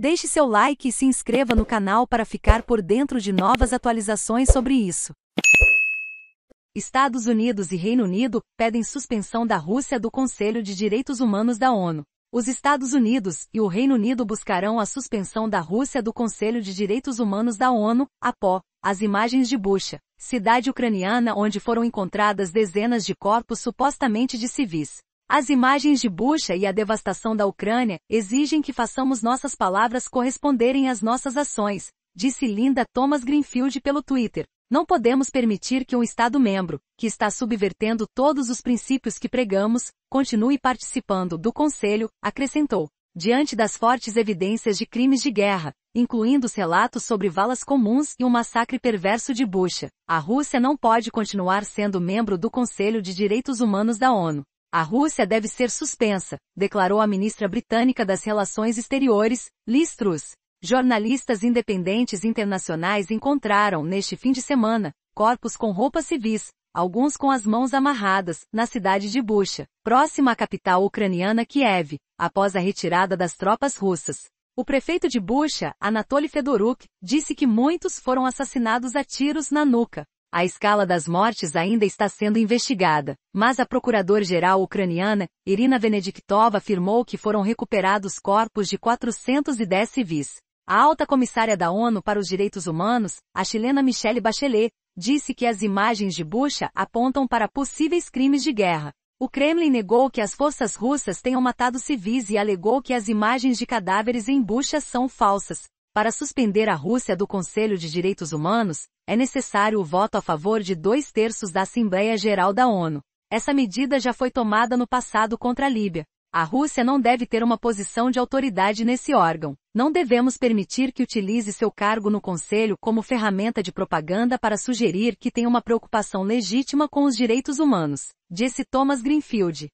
Deixe seu like e se inscreva no canal para ficar por dentro de novas atualizações sobre isso. Estados Unidos e Reino Unido pedem suspensão da Rússia do Conselho de Direitos Humanos da ONU. Os Estados Unidos e o Reino Unido buscarão a suspensão da Rússia do Conselho de Direitos Humanos da ONU, APO, as imagens de Bucha, cidade ucraniana onde foram encontradas dezenas de corpos supostamente de civis. As imagens de Bucha e a devastação da Ucrânia exigem que façamos nossas palavras corresponderem às nossas ações, disse Linda Thomas Greenfield pelo Twitter. Não podemos permitir que um Estado-membro, que está subvertendo todos os princípios que pregamos, continue participando do Conselho, acrescentou. Diante das fortes evidências de crimes de guerra, incluindo os relatos sobre valas comuns e o um massacre perverso de Bucha, a Rússia não pode continuar sendo membro do Conselho de Direitos Humanos da ONU. A Rússia deve ser suspensa, declarou a ministra britânica das Relações Exteriores, Liz Truss. Jornalistas independentes internacionais encontraram, neste fim de semana, corpos com roupas civis, alguns com as mãos amarradas, na cidade de Bucha, próxima à capital ucraniana Kiev, após a retirada das tropas russas. O prefeito de Bucha, Anatoly Fedoruk, disse que muitos foram assassinados a tiros na nuca, a escala das mortes ainda está sendo investigada, mas a procurador-geral ucraniana, Irina Venediktova afirmou que foram recuperados corpos de 410 civis. A alta comissária da ONU para os Direitos Humanos, a chilena Michelle Bachelet, disse que as imagens de Bucha apontam para possíveis crimes de guerra. O Kremlin negou que as forças russas tenham matado civis e alegou que as imagens de cadáveres em Bucha são falsas, para suspender a Rússia do Conselho de Direitos Humanos, é necessário o voto a favor de dois terços da Assembleia Geral da ONU. Essa medida já foi tomada no passado contra a Líbia. A Rússia não deve ter uma posição de autoridade nesse órgão. Não devemos permitir que utilize seu cargo no Conselho como ferramenta de propaganda para sugerir que tem uma preocupação legítima com os direitos humanos, disse Thomas Greenfield.